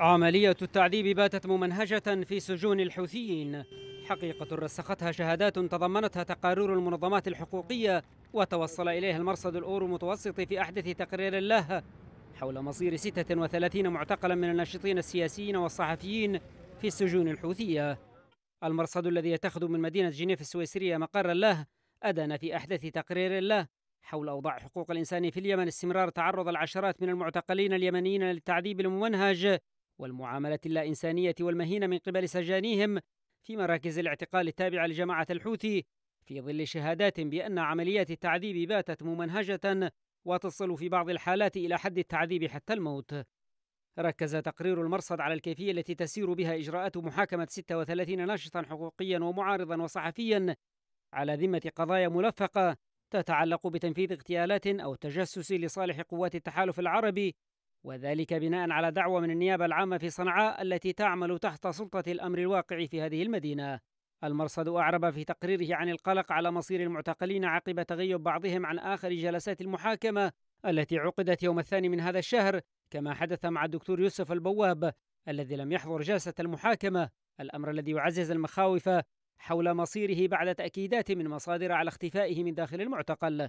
عملية التعذيب باتت ممنهجة في سجون الحوثيين حقيقة رسختها شهادات تضمنتها تقارير المنظمات الحقوقية وتوصل إليها المرصد الأورو متوسطي في أحدث تقرير له حول مصير 36 معتقلا من الناشطين السياسيين والصحفيين في السجون الحوثية المرصد الذي يتخذ من مدينة جنيف السويسرية مقرا له أدان في أحدث تقرير له حول أوضاع حقوق الإنسان في اليمن استمرار تعرض العشرات من المعتقلين اليمنيين للتعذيب الممنهج والمعاملة اللاإنسانية والمهينة من قبل سجانيهم في مراكز الاعتقال التابعة لجماعة الحوثي في ظل شهادات بأن عمليات التعذيب باتت ممنهجة وتصل في بعض الحالات إلى حد التعذيب حتى الموت ركز تقرير المرصد على الكيفية التي تسير بها إجراءات محاكمة 36 ناشطا حقوقيا ومعارضا وصحفيا على ذمة قضايا ملفقة تتعلق بتنفيذ اغتيالات أو التجسس لصالح قوات التحالف العربي وذلك بناء على دعوة من النيابة العامة في صنعاء التي تعمل تحت سلطة الأمر الواقع في هذه المدينة المرصد أعرب في تقريره عن القلق على مصير المعتقلين عقب تغيب بعضهم عن آخر جلسات المحاكمة التي عقدت يوم الثاني من هذا الشهر كما حدث مع الدكتور يوسف البواب الذي لم يحضر جلسة المحاكمة الأمر الذي يعزز المخاوف حول مصيره بعد تأكيدات من مصادر على اختفائه من داخل المعتقل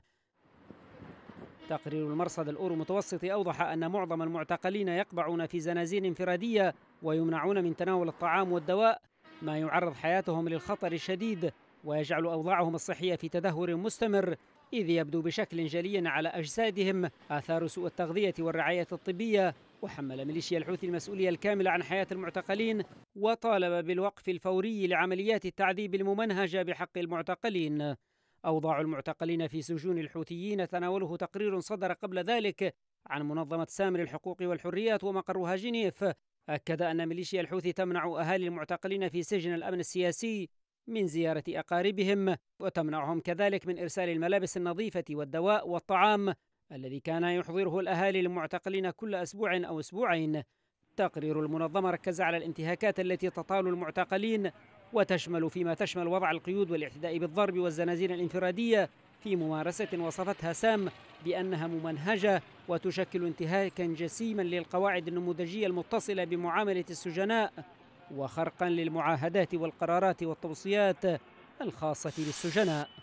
تقرير المرصد الأورو متوسطي أوضح أن معظم المعتقلين يقبعون في زنازين انفرادية ويمنعون من تناول الطعام والدواء ما يعرض حياتهم للخطر الشديد ويجعل أوضاعهم الصحية في تدهور مستمر إذ يبدو بشكل جلي على أجسادهم آثار سوء التغذية والرعاية الطبية وحمل ميليشيا الحوثي المسؤولية الكاملة عن حياة المعتقلين وطالب بالوقف الفوري لعمليات التعذيب الممنهجة بحق المعتقلين أوضاع المعتقلين في سجون الحوثيين تناوله تقرير صدر قبل ذلك عن منظمة سامر الحقوق والحريات ومقرها جنيف أكد أن ميليشيا الحوثي تمنع أهالي المعتقلين في سجن الأمن السياسي من زيارة أقاربهم وتمنعهم كذلك من إرسال الملابس النظيفة والدواء والطعام الذي كان يحضره الأهالي المعتقلين كل أسبوع أو أسبوعين تقرير المنظمة ركز على الانتهاكات التي تطال المعتقلين وتشمل فيما تشمل وضع القيود والاعتداء بالضرب والزنازين الانفرادية في ممارسة وصفتها سام بأنها ممنهجة وتشكل انتهاكا جسيما للقواعد النموذجية المتصلة بمعاملة السجناء وخرقا للمعاهدات والقرارات والتوصيات الخاصة بالسجناء